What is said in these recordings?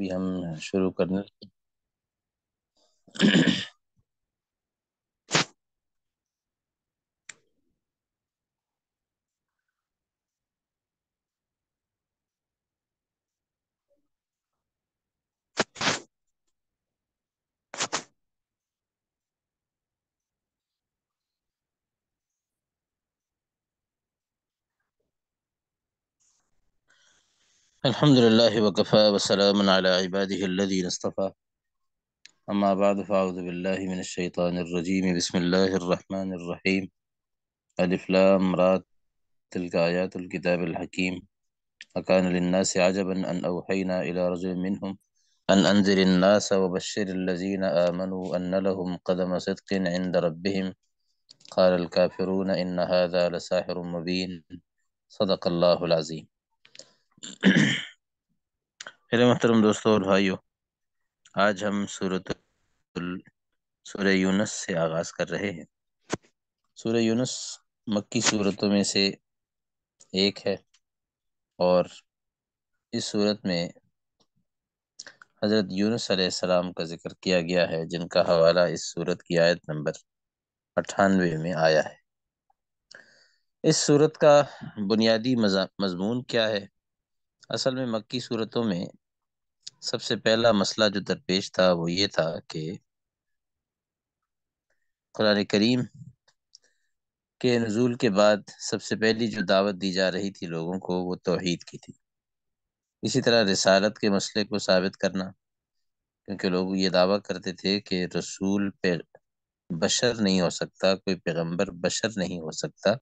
भी हम शुरू करने الحمد لله وكفى وسلام على عباده الذين اصطفى أما بعد فأعوذ بالله من الشيطان الرجيم بسم الله الرحمن الرحيم ألف لام را تلك آيات الكتاب الحكيم أكان للناس عجبا أن أوحينا إلى رجل منهم أن أنذر الناس وبشر الذين آمنوا أن لهم قدم صدق عند ربهم قال الكافرون إن هذا لساحر مبين صدق الله العظيم मेरे मोहतरम दोस्तों और भाइयों आज हम सूरत सूर्य यूनस से आगाज कर रहे हैं सूर्य यूनस मक्की सूरतों में से एक है और इस सूरत में हज़रत यूनस सलाम का जिक्र किया गया है जिनका हवाला इस सूरत की आयत नंबर अठानवे में आया है इस सूरत का बुनियादी मजमून क्या है असल में मक्की सूरतों में सबसे पहला मसला जो दरपेश था वो ये था कि कुरान करीम के नजूल के बाद सबसे पहली जो दावत दी जा रही थी लोगों को वो तोहद की थी इसी तरह रिसालत के मसले को साबित करना क्योंकि लोग ये दावा करते थे कि रसूल पे बशर नहीं हो सकता कोई पैगंबर बशर नहीं हो सकता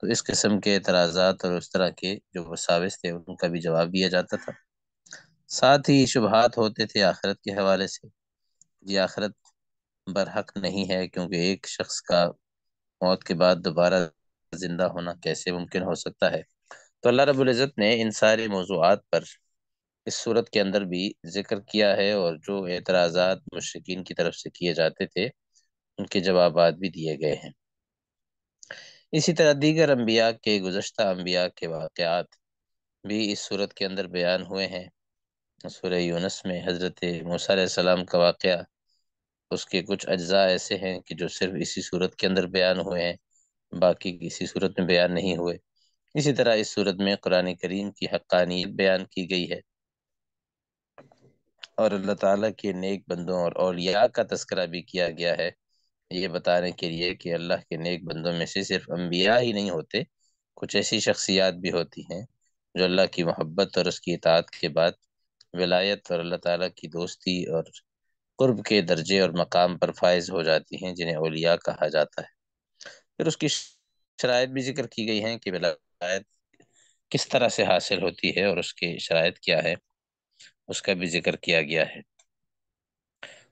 तो इस किस्म के एतराज़ात और उस तरह के जो मसाविस थे उनका भी जवाब दिया जाता था साथ ही शुभहात होते थे आख़रत के हवाले से ये आखरत बरहक नहीं है क्योंकि एक शख्स का मौत के बाद दोबारा ज़िंदा होना कैसे मुमकिन हो सकता है तो अल्लाह रबुल्ज़त ने इन सारे मौजूद पर इस सूरत के अंदर भी जिक्र किया है और जो एतराज़ात मशरकिन की तरफ से किए जाते थे उनके जवाब भी दिए गए हैं इसी तरह दीगर अम्बिया के गुजशत अम्बिया के वाक़ात भी इस सूरत के अंदर बयान हुए हैं सूर्य यूनस में हज़रत मूसम का वाक़ उसके कुछ अज्जा ऐसे हैं कि जो सिर्फ इसी सूरत के अंदर बयान हुए हैं बाकी किसी सूरत में बयान नहीं हुए इसी तरह इस सूरत में कुरान करीम की हक्कानियत बयान की गई है और अल्लाह ताला के नेक बंदों और औलिया का तस्करा भी किया गया है ये बताने के लिए कि अल्लाह के नेक बंदों में से सिर्फ अम्बिया ही नहीं होते कुछ ऐसी शख्सियात भी होती हैं जो अल्लाह की मोहब्बत और उसकी इतात के बाद विलायत और अल्लाह ताला की दोस्ती और कुर्ब के दर्जे और मकाम पर फायज हो जाती हैं जिन्हें ओलिया कहा जाता है फिर उसकी शराय भी जिक्र की गई है कि विलायत किस तरह से हासिल होती है और उसकी शराय क्या है उसका भी जिक्र किया गया है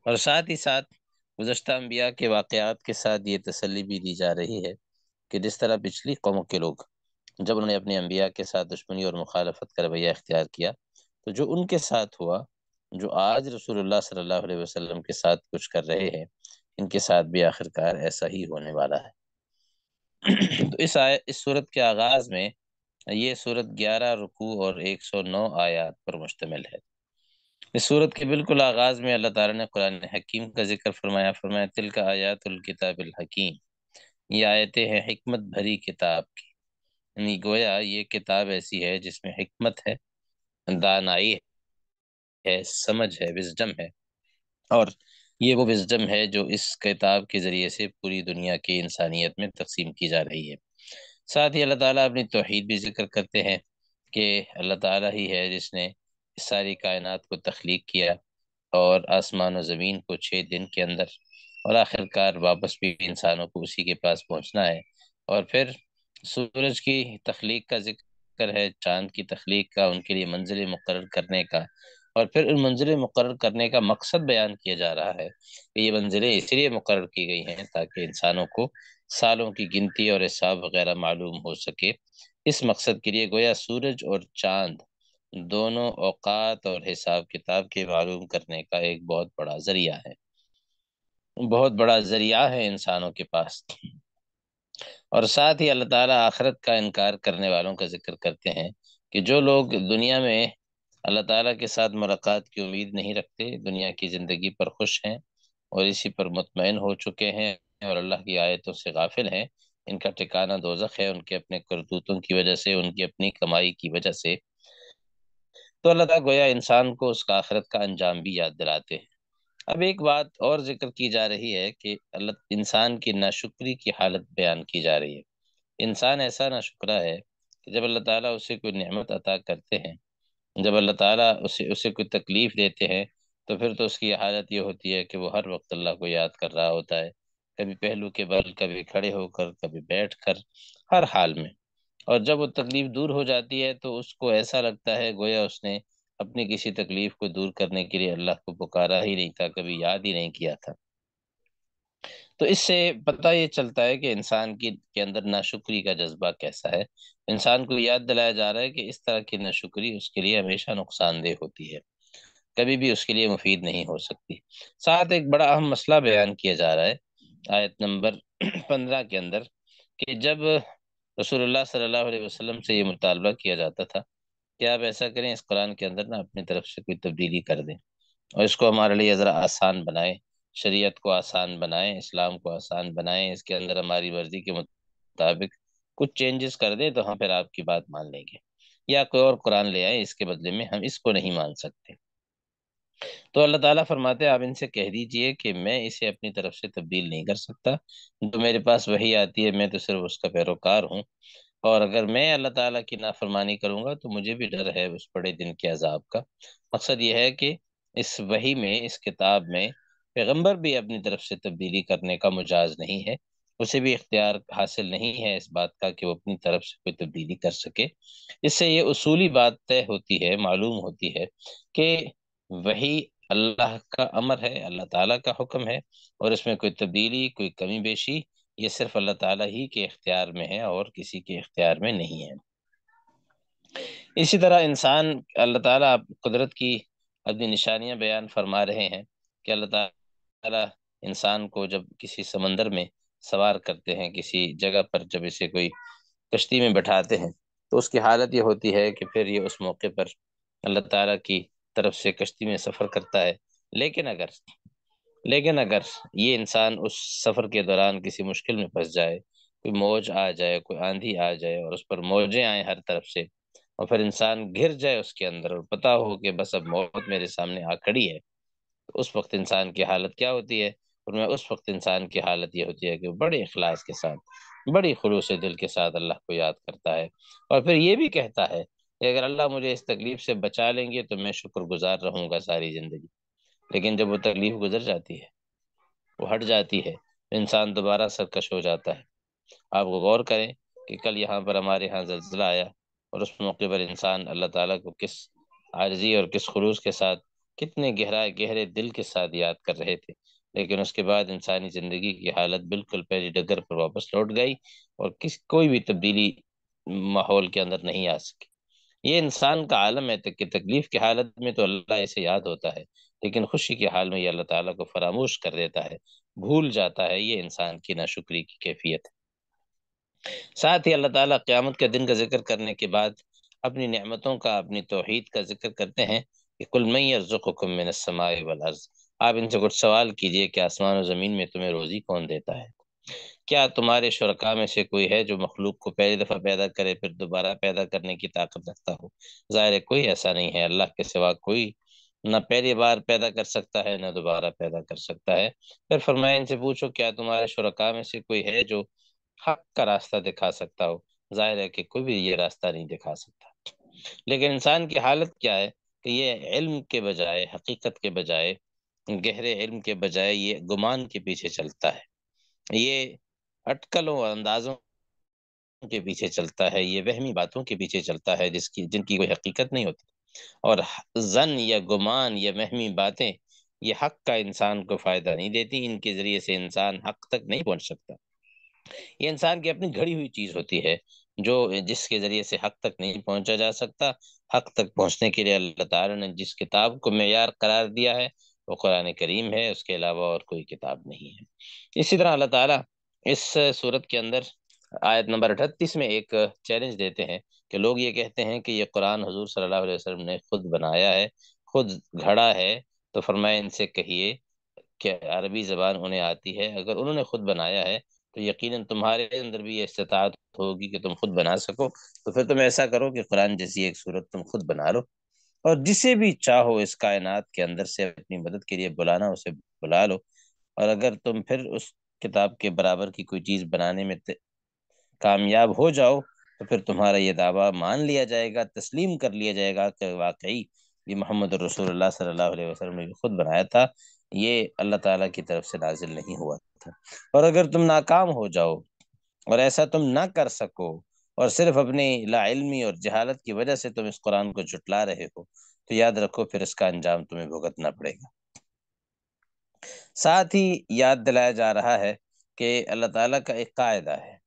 और साथ ही साथ गुजशत अम्बिया के वाक़ात के साथ ये तसली भी दी जा रही है कि जिस तरह पिछली कौमों के लोग जब उन्होंने अपने अम्बिया के साथ दुश्मनी और मुखालफत का रवैया अख्तियार किया तो जो उनके साथ हुआ जो आज रसूल सल्ह अलैहि के साथ कुछ कर रहे हैं इनके साथ भी आखिरकार ऐसा ही होने वाला है तो इस आय इस सूरत के आगाज़ में ये सूरत ग्यारह रुकू और एक सौ नौ आयात पर मुश्तमिल है इस सूरत के बिल्कुल आगाज में अल्लाह ताला ने कुरान हकीम का जिक्र फरमाया फरमाया तिल का आयातुल किताबिल हकीम ये आयतें हैं हिकमत भरी किताब की यानी गोया ये किताब ऐसी है जिसमें हिकमत है दानाई है समझ है विजडम है और ये वो विजडम है जो इस किताब के ज़रिए से पूरी दुनिया की इंसानियत में तकसीम की जा रही है साथ ही अल्लाह ताला अपनी तोहहीद भी जिक्र करते हैं कि अल्लाह ताला ही है जिसने सारी कायनात को तख्लीक किया और आसमान और ज़मीन को छः दिन के अंदर और आखिरकार वापस भी इंसानों को उसी के पास पहुँचना है और फिर सूरज की तख्लीक का जिक्र है चांद की तख्लीक का उनके लिए मंजिल मुकर करने का और फिर उन मंजिल मुकर करने का मकसद बयान किया जा रहा है कि ये मंजिलें इसलिए मुकर की गई हैं ताकि इंसानों को सालों की गिनती और हिसाब वगैरह मालूम हो सके इस मकसद के लिए गोया सूरज और चांद दोनों औकात और हिसाब किताब के मालूम करने का एक बहुत बड़ा जरिया है बहुत बड़ा जरिया है इंसानों के पास और साथ ही अल्लाह ताला आखरत का इनकार करने वालों का जिक्र करते हैं कि जो लोग दुनिया में अल्लाह ताला के साथ मुलाकात की उम्मीद नहीं रखते दुनिया की ज़िंदगी पर खुश हैं और इसी पर मुतमिन हो चुके हैं और अल्लाह की आयतों से गाफिल हैं इनका ठिकाना दोजख है उनके अपने करतूतों की वजह से उनकी अपनी कमाई की वजह से तो अल्लाह ताला गोया इंसान को उसका आखिरत का अंजाम भी याद दिलाते हैं अब एक बात और जिक्र की जा रही है कि अल्लाह इंसान की नाशुक्री की हालत बयान की जा रही है इंसान ऐसा नाशुक्रा है कि जब अल्लाह ताला उसे कोई नेमत अता करते हैं जब अल्लाह ताला उसे उसे कोई तकलीफ़ देते हैं तो फिर तो उसकी हालत ये होती है कि वो हर वक्त अल्लाह को याद कर रहा होता है कभी पहलू के बल कभी खड़े होकर कभी बैठ कर हर हाल में और जब वो तकलीफ दूर हो जाती है तो उसको ऐसा लगता है गोया उसने अपनी किसी तकलीफ को दूर करने के लिए अल्लाह को पुकारा ही नहीं था कभी याद ही नहीं किया था तो इससे पता ये चलता है कि इंसान की के अंदर नाशुक्री का जज्बा कैसा है इंसान को याद दिलाया जा रहा है कि इस तरह की नाशुक्री उसके लिए हमेशा नुकसानदेह होती है कभी भी उसके लिए मुफीद नहीं हो सकती साथ एक बड़ा अहम मसला बयान किया जा रहा है आयत नंबर पंद्रह के अंदर कि जब रसूल सल्ह वसलम से ये मुतालबा किया जाता था कि आप ऐसा करें इस कुरान के अंदर ना अपनी तरफ से कोई तब्दीली कर दें और इसको हमारे लिए ज़रा आसान बनाएं शरीयत को आसान बनाएं इस्लाम को आसान बनाएं इसके अंदर हमारी मर्जी के मुताबिक कुछ चेंजेस कर दें तो हम फिर आपकी बात मान लेंगे या कोई और कुरान ले आए इसके बदले में हम इसको नहीं मान सकते तो अल्लाह ताला फरमाते आप इनसे कह दीजिए कि मैं इसे अपनी तरफ से तब्दील नहीं कर सकता जो मेरे पास वही आती है मैं तो सिर्फ उसका पैरोकार हूँ और अगर मैं अल्लाह ताला की नाफरमानी करूँगा तो मुझे भी डर है उस बड़े दिन के अजाब का मकसद यह है कि इस वही में इस किताब में पैगम्बर भी अपनी तरफ से तब्दीली करने का मुजाज नहीं है उसे भी इख्तियार हासिल नहीं है इस बात का कि वो अपनी तरफ से कोई तब्दीली कर सके इससे ये उसूली बात तय होती है मालूम होती है कि वही अल्लाह का अमर है अल्लाह ताला का हुक्म है और इसमें कोई तब्दीली कोई कमी बेशी ये सिर्फ अल्लाह ताला ही के इख्तियार में है और किसी के इख्तियार में नहीं है इसी तरह इंसान अल्लाह ताला कुदरत की अपनी निशानियां बयान फरमा रहे हैं कि अल्लाह ताला इंसान को जब किसी समंदर में सवार करते हैं किसी जगह पर जब इसे कोई कश्ती में बैठाते हैं तो उसकी हालत ये होती है कि फिर ये उस मौके पर अल्लाह ताला की तरफ से कश्ती में सफ़र करता है लेकिन अगर लेकिन अगर ये इंसान उस सफ़र के दौरान किसी मुश्किल में फंस जाए कोई मौज आ जाए कोई आंधी आ जाए और उस पर मौजें आए हर तरफ से और फिर इंसान घिर जाए उसके अंदर और पता हो कि बस अब मौत मेरे सामने आ खड़ी है तो उस वक्त इंसान की हालत क्या होती है और मैं उस वक्त इंसान की हालत ये होती है कि बड़े अखलास के साथ बड़ी खलूस दिल के साथ अल्लाह को याद करता है और फिर ये भी कहता है अगर अल्लाह मुझे इस तकलीफ से बचा लेंगे तो मैं शुक्रगुजार रहूँगा सारी ज़िंदगी लेकिन जब वो तकलीफ गुजर जाती है वो हट जाती है इंसान दोबारा सरकश हो जाता है आप गौर करें कि कल यहाँ पर हमारे यहाँ जल्जला आया और उस मौके पर इंसान अल्लाह ताला को किस आर्जी और किस खलूस के साथ कितने गहरा गहरे दिल के साथ याद कर रहे थे लेकिन उसके बाद इंसानी ज़िंदगी की हालत बिल्कुल पहली डगर पर वापस लौट गई और किस कोई भी तब्दीली माहौल के अंदर नहीं आ सकी ये इंसान का आलम है कि तकलीफ की हालत में तो अल्लाह इसे याद होता है लेकिन खुशी के हाल में ये अल्लाह ताला को फरामोश कर देता है भूल जाता है ये इंसान की नाशुक्री की कैफियत है साथ ही अल्लाह ताला क़यामत के दिन का जिक्र करने के बाद अपनी नेमतों का अपनी तोहद का जिक्र करते हैं कि कुलमई अर्जुकुम समाए वल अर्ज़ आप इनसे कुछ सवाल कीजिए कि आसमान और ज़मीन में तुम्हें रोज़ी कौन देता है क्या तुम्हारे शुरा में से कोई है जो मखलूक को पहली दफ़ा पैदा करे फिर दोबारा पैदा करने की ताकत रखता हो ज़ाहिर कोई ऐसा नहीं है अल्लाह के सिवा कोई न पहली बार पैदा कर सकता है न दोबारा पैदा कर सकता है फिर फरमाया इनसे पूछो क्या तुम्हारे शुरा में से कोई है जो हक का रास्ता दिखा सकता हो ज़ाहिर है कि कोई भी ये रास्ता नहीं दिखा सकता लेकिन इंसान की हालत क्या है कि ये इल्म के बजाय हकीकत के बजाय गहरे इल्म के बजाय ये गुमान के पीछे चलता है ये अटकलों और अंदाजों के पीछे चलता है ये वहमी बातों के पीछे चलता है जिसकी जिनकी कोई हकीकत नहीं होती और जन या गुमान या वहमी बातें ये हक का इंसान को फ़ायदा नहीं देती इनके ज़रिए से इंसान हक तक नहीं पहुंच सकता ये इंसान की अपनी घड़ी हुई चीज़ होती है जो जिसके ज़रिए से हक तक नहीं पहुंचा जा सकता हक तक पहुंचने के लिए अल्लाह ताला ने जिस किताब को मैार करार दिया है वो कुरान करीम है उसके अलावा और कोई किताब नहीं है इसी तरह अल्लाह ताला इस सूरत के अंदर आयत नंबर अठतीस में एक चैलेंज देते हैं कि लोग ये कहते हैं कि ये कुरान हजूर सल्लल्लाहु अलैहि वसल्लम ने खुद बनाया है खुद घड़ा है तो फरमाए इनसे कहिए कि अरबी ज़बान उन्हें आती है अगर उन्होंने खुद बनाया है तो यकीन तुम्हारे अंदर भी ये इस्तात होगी कि तुम खुद बना सको तो फिर तुम ऐसा करो कि कुरान जैसी एक सूरत तुम खुद बना लो और जिसे भी चाहो इस कायनात के अंदर से अपनी मदद के लिए बुलाना उसे बुला लो और अगर तुम फिर उस किताब के बराबर की कोई चीज़ बनाने में कामयाब हो जाओ तो फिर तुम्हारा ये दावा मान लिया जाएगा तस्लीम कर लिया जाएगा कि वाकई ये मोहम्मद रसूल सल्लल्लाहु ने खुद बनाया था ये अल्लाह ताला की तरफ से नाजिल नहीं हुआ था और अगर तुम नाकाम हो जाओ और ऐसा तुम ना कर सको और सिर्फ अपनी लाइलमी और जहालत की वजह से तुम इस कुरान को जुटला रहे हो तो याद रखो फिर इसका अंजाम तुम्हें भुगतना पड़ेगा साथ ही याद दिलाया जा रहा है कि अल्लाह ताला का एक कायदा है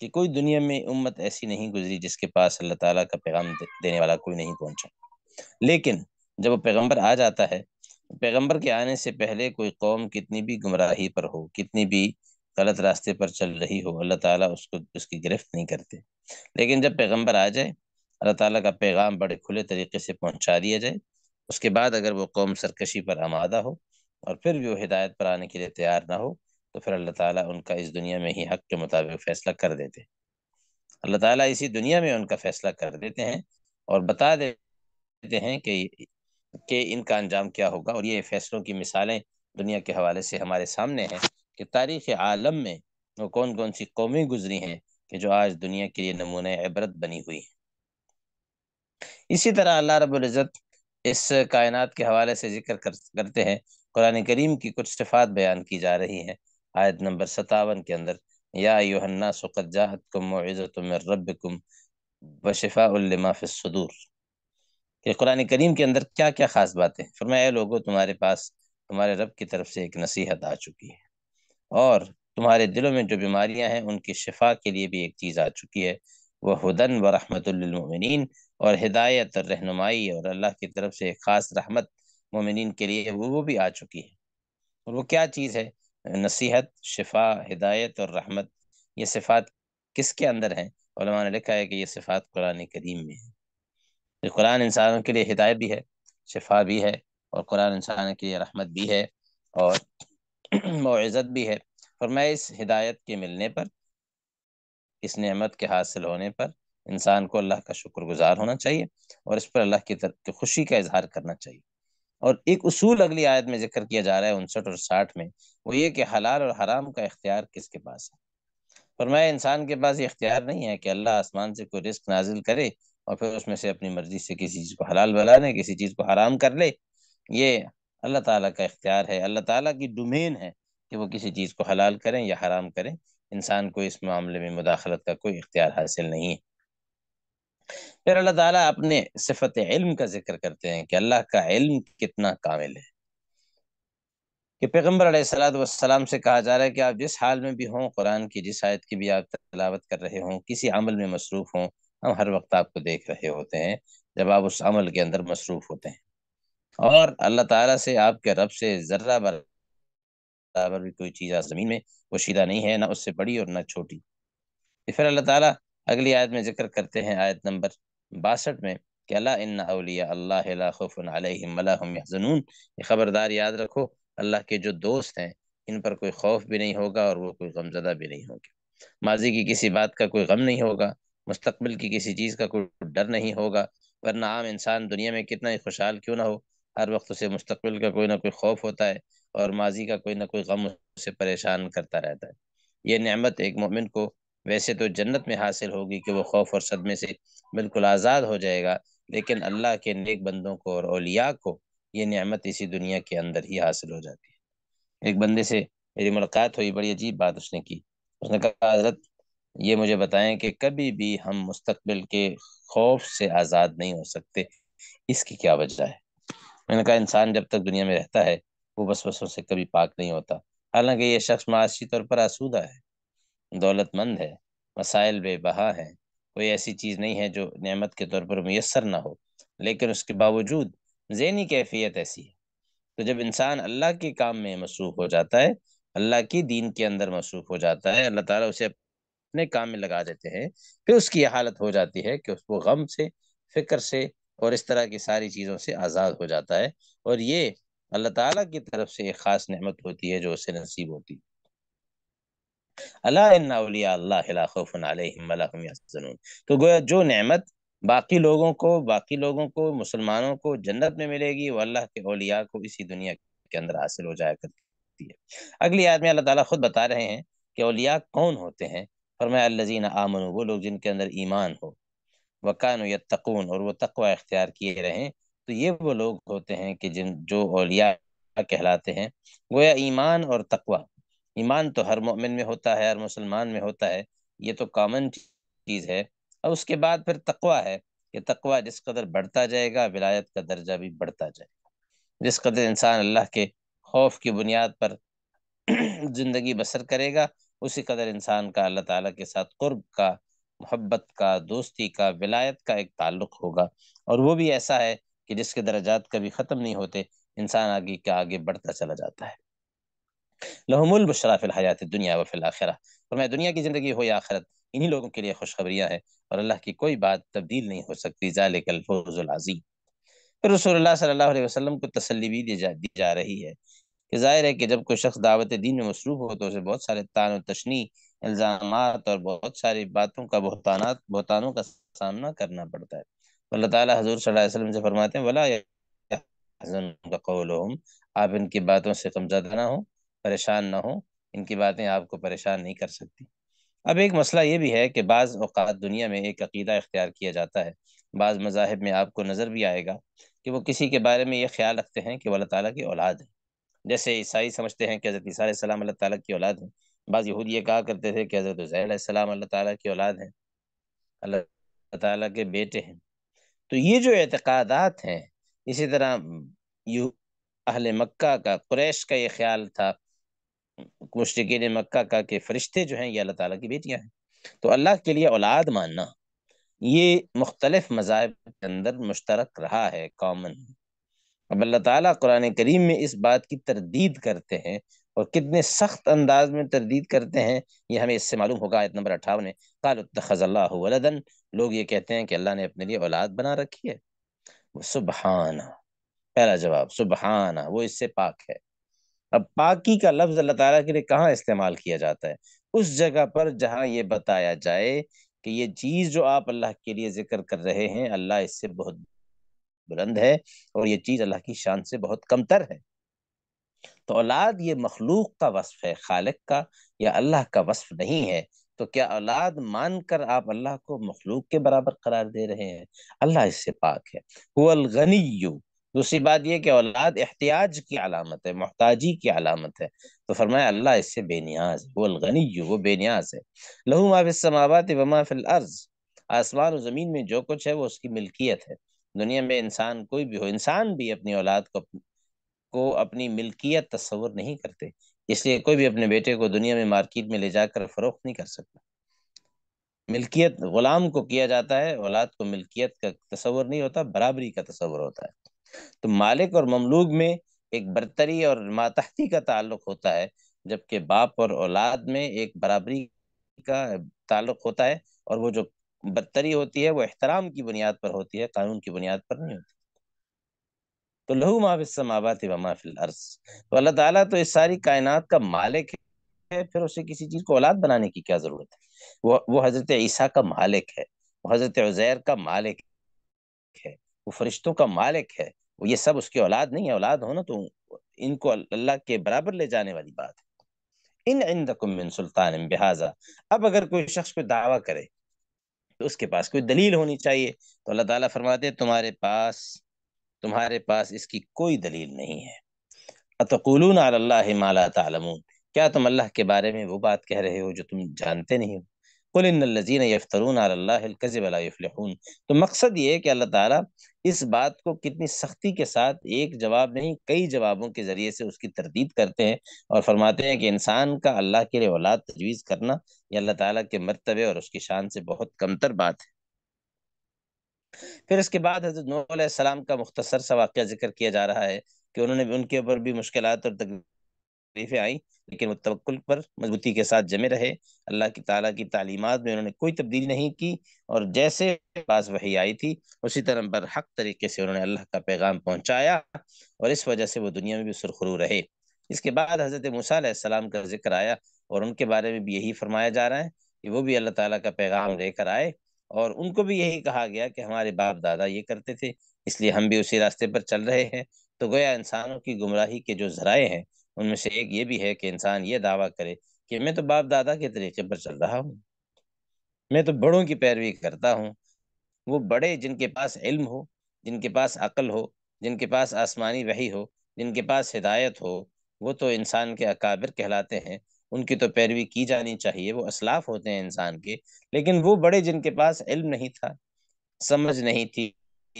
कि कोई दुनिया में उम्मत ऐसी नहीं गुजरी जिसके पास अल्लाह ताला का पैगाम देने वाला कोई नहीं पहुंचा लेकिन जब वो पैगम्बर आ जाता है पैगम्बर के आने से पहले कोई कौम कितनी भी गुमराही पर हो कितनी भी गलत रास्ते पर चल रही हो अल्लाह ताला उसको उसकी गिरफ्त नहीं करते लेकिन जब पैगंबर आ जाए अल्लाह ताला का पैगाम बड़े खुले तरीके से पहुंचा दिया जाए उसके बाद अगर वो कौम सरकशी पर आमादा हो और फिर भी वो हिदायत पर आने के लिए तैयार ना हो तो फिर अल्लाह ताला उनका इस दुनिया में ही हक के मुताबिक फ़ैसला कर देते अल्लाह ताला इसी दुनिया में उनका फ़ैसला कर देते हैं और बता देते हैं कि कि इनका अंजाम क्या होगा और ये फ़ैसलों की मिसालें दुनिया के हवाले से हमारे सामने हैं कि तारीख़ आलम में वो कौन कौन सी कौमें गुजरी हैं कि जो आज दुनिया के लिए नमून इबरत बनी हुई हैं इसी तरह अल्लाह रब्ज़त इस कायनात के हवाले से जिक्र कर, करते हैं कुरान करीम की कुछ सिफात बयान की जा रही हैं आयत नंबर सतावन के अंदर या युहन्ना सुकजात कुम इज़त रब कुम वशिफ़ा फ़िसूर कि कुरान करीम के अंदर क्या क्या ख़ास बातें फरमाया लोगों तुम्हारे पास तुम्हारे रब की तरफ से एक नसीहत आ चुकी है और तुम्हारे दिलों में जो बीमारियां हैं उनकी शिफा के लिए भी एक चीज़ आ चुकी है वह हुदन व रहमतमिन और हिदायत और रहनुमाई और अल्लाह की तरफ से एक ख़ास रहमत ममिन के लिए वो वो भी आ चुकी है और वो क्या चीज़ है नसीहत शिफा हिदायत और रहमत ये सिफात किसके अंदर हैं ने लिखा है कि ये सिफात कुरान करीम में है तो कुरान इंसानों के लिए हिदायत भी है शिफा भी है और कुरान इंसान के लिए रहमत भी है और मोज़त भी है मैं इस हिदायत के मिलने पर इस नेमत के हासिल होने पर इंसान को अल्लाह का शुक्रगुजार होना चाहिए और इस पर अल्लाह की तरफ खुशी का इजहार करना चाहिए और एक उसूल अगली आयत में जिक्र किया जा रहा है उनसठ और साठ में वो ये कि हलाल और हराम का इख्तियार किसके पास है फरमाया इंसान के पास ये इख्तियार नहीं है कि अल्लाह आसमान से कोई रिस्क नाजिल करे और फिर उसमें से अपनी मर्जी से किसी चीज़ को हलाल बना ले किसी चीज़ को हराम कर ले ये अल्लाह ताला का इख्तियार है अल्लाह ताला की डोमेन है कि वो किसी चीज़ को हलाल करें या हराम करें इंसान को इस मामले में मुदाखलत का कोई इख्तियार हासिल नहीं है फिर अल्लाह ताला अपने सिफत इल्म का जिक्र करते हैं कि अल्लाह का इल्म कितना कामिल है कि पैगम्बर सलाम से कहा जा रहा है कि आप जिस हाल में भी हों कुरान की जिस आयत की भी आप तलावत कर रहे हों किसी अमल में मसरूफ़ हों हम हर वक्त आपको देख रहे होते हैं जब आप उस अमल के अंदर मसरूफ़ होते हैं और अल्लाह ताला से आपके रब से ज़र्रा बराबर भी कोई चीज़ आज ज़मीन में पोशीदा नहीं है ना उससे बड़ी और ना छोटी फिर अल्लाह ताला अगली आयत में जिक्र करते हैं आयत नंबर बासठ में कि अल्लाह अलिया अल्लाह ये खबरदार याद रखो अल्लाह के जो दोस्त हैं इन पर कोई खौफ भी नहीं होगा और वो कोई गमजदा भी नहीं होंगे माजी की किसी बात का कोई गम नहीं होगा मुस्तबिल की किसी चीज़ का कोई डर नहीं होगा वरना आम इंसान दुनिया में कितना ही खुशहाल क्यों ना हो हर वक्त उसे मुस्तबिल का कोई ना कोई खौफ होता है और माजी का कोई ना कोई गम उसे परेशान करता रहता है यह नमत एक मोमिन को वैसे तो जन्नत में हासिल होगी कि वह खौफ और सदमे से बिल्कुल आज़ाद हो जाएगा लेकिन अल्लाह के नेक बंदों को और अलिया को ये नमत इसी दुनिया के अंदर ही हासिल हो जाती है एक बंदे से मेरी मुलाकात हुई बड़ी अजीब बात उसने की उसने कहा हजरत ये मुझे बताएं कि कभी भी हम मुस्तबिल के खौफ से आज़ाद नहीं हो सकते इसकी क्या वजह है मैंने कहा इंसान जब तक दुनिया में रहता है वो बस बसों से कभी पाक नहीं होता हालांकि ये शख्स माशी तौर पर आसूदा है दौलतमंद है मसाइल बेबहा है कोई ऐसी चीज़ नहीं है जो नमत के तौर पर मैसर ना हो लेकिन उसके बावजूद जहनी कैफियत ऐसी है तो जब इंसान अल्लाह के काम में मसरूफ़ हो जाता है अल्लाह की दीन के अंदर मसरूफ़ हो जाता है अल्लाह ताला उसे अपने काम में लगा देते हैं फिर उसकी यह हालत हो जाती है कि उसको गम से फ़िक्र से और इस तरह की सारी चीज़ों से आज़ाद हो जाता है और ये अल्लाह ताला की तरफ से एक ख़ास नहमत होती है जो उसे नसीब होती है तो गोया जो नेमत बाकी लोगों को बाकी लोगों को मुसलमानों को जन्नत में मिलेगी वो अल्लाह के अलिया को इसी दुनिया के अंदर हासिल हो जाया करती है अगली याद में अल्लाह ताला खुद बता रहे हैं कि अलिया कौन होते हैं फरमाया अल्लजीन आमन वो लोग जिनके अंदर ईमान हो वकान यत्तकून और वो तकवा इख्तियार किए रहें तो ये वो लोग होते हैं कि जिन जो अलिया कहलाते हैं गोया ईमान और तकवा ईमान तो हर मोमिन में होता है हर मुसलमान में होता है ये तो कॉमन चीज़ है और उसके बाद फिर तकवा है कि तकवा जिस कदर बढ़ता जाएगा विलायत का दर्जा भी बढ़ता जाएगा जिस कदर इंसान अल्लाह के खौफ की बुनियाद पर ज़िंदगी बसर करेगा उसी कदर इंसान का अल्लाह ताला के साथ कुर्ब का मोहब्बत का दोस्ती का विलायत का एक ताल्लुक होगा और वो भी ऐसा है कि जिसके दर्जात कभी ख़त्म नहीं होते इंसान आगे के आगे बढ़ता चला जाता है लहमुल बशरा फिल हयात दुनिया व फिल आखिरा और मैं दुनिया की ज़िंदगी हो या आखिरत इन्हीं लोगों के लिए खुशखबरियाँ हैं और अल्लाह की कोई बात तब्दील नहीं हो सकती जालिकल फौजुल अजीम फिर रसोल्ला सल्लल्लाहु अलैहि वसल्लम को तसल्ली भी दी जा, दी जा रही है कि जाहिर है कि जब कोई शख्स दावत दीन में मसरूफ़ हो तो उसे बहुत सारे तान और तशनी इल्ज़ाम और बहुत सारी बातों का बहताना बहतानों का सामना करना पड़ता है अल्लाह ताला हजूर वसल्लम से फरमाते हैं वला हम आप इनकी बातों से ज्यादा ना हो परेशान ना हो इनकी बातें आपको परेशान नहीं कर सकती अब एक मसला ये भी है कि बाज़ अवत दुनिया में एक अकीदा इख्तियार किया जाता है बाज़ मजाहब में आपको नज़र भी आएगा कि वो किसी के बारे में ये ख्याल रखते हैं कि अल्लाह ताली की औलाद है जैसे ईसाई समझते हैं कि हज़रत ईसा सलाम अल्लाह ताली की औलाद है बाज़ यहूद ये कहा करते थे कि हज़रत उसैसम अल्लाह ताला की औलाद हैं अल्लाह ताला के बेटे हैं तो ये जो एतक़ादात हैं इसी तरह यू अहल मक्का का क्रैश का ये ख्याल था मुश्किन मक्का का कि फ़रिश्ते जो हैं ये अल्लाह ताला की बेटियाँ हैं तो अल्लाह के लिए औलाद मानना ये मुख्तलफ मजाब के अंदर मुश्तरक रहा है कॉमन अब अल्लाह ताला कुरान करीम में इस बात की तरदीद करते हैं और कितने सख्त अंदाज में तरदीद करते हैं ये हमें इससे मालूम होगा आयत नंबर अठावन कालतन लोग ये कहते हैं कि अल्लाह ने अपने लिए औलाद बना रखी है वो सुबहाना पहला जवाब सुबहाना वो इससे पाक है अब पाकी का लफ्ज़ अल्लाह तला के लिए कहाँ इस्तेमाल किया जाता है उस जगह पर जहाँ ये बताया जाए कि ये चीज़ जो आप अल्लाह के लिए जिक्र कर रहे हैं अल्लाह इससे बहुत बुलंद है और ये चीज़ अल्लाह की शान से बहुत कमतर है तो औलाद ये मखलूक का वस्फ है खालक का या अल्लाह का वस्फ नहीं है तो क्या औलाद मानकर आप अल्लाह को मखलूक के बराबर करार दे रहे हैं अल्लाह इससे पाक है हुलगनीयू दूसरी बात यह कि औलाद एहतियाज की अलामत है मोहताजी की अलामत है तो फरमाया अल्लाह इससे बेनियाज है हुलगनीयू वो बेनियाज है लहू माबिसमावत वमा फिल अर्ज आसमान और ज़मीन में जो कुछ है वो उसकी मिल्कियत है दुनिया में इंसान कोई भी हो इंसान भी अपनी औलाद को को अपनी मिल्कियत तस्वर नहीं करते इसलिए कोई भी अपने बेटे को दुनिया में मार्केट में ले जाकर फरोख्त नहीं कर सकता मिल्कियत गुलाम को किया जाता है औलाद को मिल्कियत का तस्वर नहीं होता बराबरी का तस्वर होता है तो मालिक और ममलूक में एक बरतरी और मातहती का ताल्लुक होता है जबकि बाप और औलाद में एक बराबरी का ताल्लुक होता है और वो जो बदतरी होती है वो एहतराम की बुनियाद पर होती है कानून की बुनियाद पर नहीं होती तो लहू माफिस समावाति व माफिल तो अल्लाह ताला तो इस सारी कायनात का मालिक है फिर उसे किसी चीज को औलाद बनाने की क्या जरूरत है वो वो हजरत ईसा का मालिक है वो हजरत उजैर का मालिक है वो फरिश्तों का मालिक है वो ये सब उसकी औलाद नहीं है औलाद हो ना तो इनको अल्लाह के बराबर ले जाने वाली बात है इन इन सुल्तान बिहाजा अब अगर कोई शख्स को दावा करे तो उसके पास कोई दलील होनी चाहिए तो अल्लाह ताला फरमाते तुम्हारे पास तुम्हारे पास इसकी कोई दलील नहीं है अतकुलून अल्लाह माला तलमून क्या तुम अल्लाह के बारे में वो बात कह रहे हो जो तुम जानते नहीं हो कुलजीन यफ्तरून अल्लाहबलाफलून तो मकसद ये है कि अल्लाह ताला इस बात को कितनी सख्ती के साथ एक जवाब नहीं कई जवाबों के ज़रिए से उसकी तरदीद करते हैं और फरमाते हैं कि इंसान का अल्लाह के लिए औलाद तजवीज़ करना यह अल्लाह ताला के मरतबे और उसकी शान से बहुत कमतर बात है फिर इसके बाद हजरत नूह सलाम का मुख्तसर सा वाक़ जिक्र किया जा रहा है कि उन्होंने भी उनके ऊपर भी मुश्किल और तकलीफ़ें आई लेकिन वो तवक्ल पर मजबूती के साथ जमे रहे अल्लाह की ताला की तालीमत में उन्होंने कोई तब्दील नहीं की और जैसे पास वही आई थी उसी तरह पर हक तरीके से उन्होंने अल्लाह का पैगाम पहुँचाया और इस वजह से वो दुनिया में भी सुरखरू रहे इसके बाद हज़रत मूसम का जिक्र आया और उनके बारे में भी यही फरमाया जा रहा है कि वो भी अल्लाह ताला का पैगाम लेकर आए और उनको भी यही कहा गया कि हमारे बाप दादा ये करते थे इसलिए हम भी उसी रास्ते पर चल रहे हैं तो गोया इंसानों की गुमराही के जो जराए हैं उनमें से एक ये भी है कि इंसान ये दावा करे कि मैं तो बाप दादा के तरीके पर चल रहा हूँ मैं तो बड़ों की पैरवी करता हूँ वो बड़े जिनके पास इल्म हो जिनके पास अकल हो जिनके पास आसमानी वही हो जिनके पास हिदायत हो वो तो इंसान के अकाबिर कहलाते हैं उनकी तो पैरवी की जानी चाहिए वो असलाफ होते हैं इंसान के लेकिन वो बड़े जिनके पास इल्म नहीं था समझ नहीं थी